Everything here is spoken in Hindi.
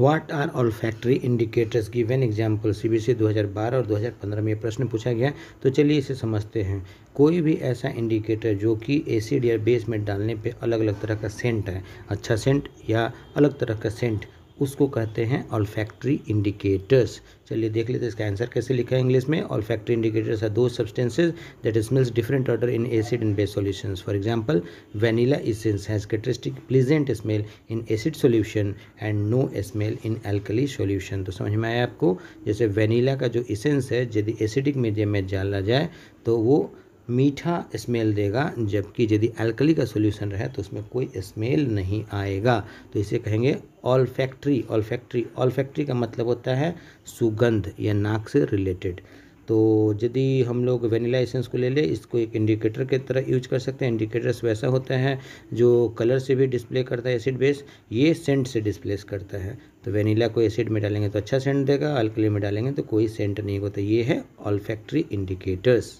what are olfactory indicators when example C B और 2015 में ये प्रश्न पूछा गया तो चलिए इसे समझते हैं कोई भी ऐसा इंडिकेटर जो कि एसिड या बेस में डालने पे अलग अलग तरह का सेंट है अच्छा सेंट या अलग तरह का सेंट उसको कहते हैं ऑल्फैक्ट्री इंडिकेटर्स चलिए देख लेते हैं इसका आंसर कैसे लिखा है इंग्लिश में olfactory indicators are do substances that smells different odour in acid and base solutions for example vanilla essence has characteristic pleasant smell in acid solution and no smell in alkali solution तो समझ में आया आपको जैसे वेनीला का जो इसेंस है यदि एसिडिक मीडियम में डाला जाए तो वो मीठा स्मेल देगा जबकि यदि अल्कली का सोल्यूशन रहे तो उसमें कोई स्मेल नहीं आएगा तो इसे कहेंगे olfactory olfactory olfactory का मतलब होता है सुगंध या नाक से रिलेटेड तो यदि हम लोग वेनिला एसेंस को ले ले इसको एक इंडिकेटर के तरह यूज कर सकते हैं इंडिकेटर्स वैसा होता है जो कलर से भी डिस्प्ले करता है एसिड बेस ये सेंट से डिस्प्लेस करता है तो वेनिला को एसिड में डालेंगे तो अच्छा सेंट देगा अल्कली में डालेंगे तो कोई सेंट नहीं होता ये है ऑल फैक्ट्री इंडिकेटर्स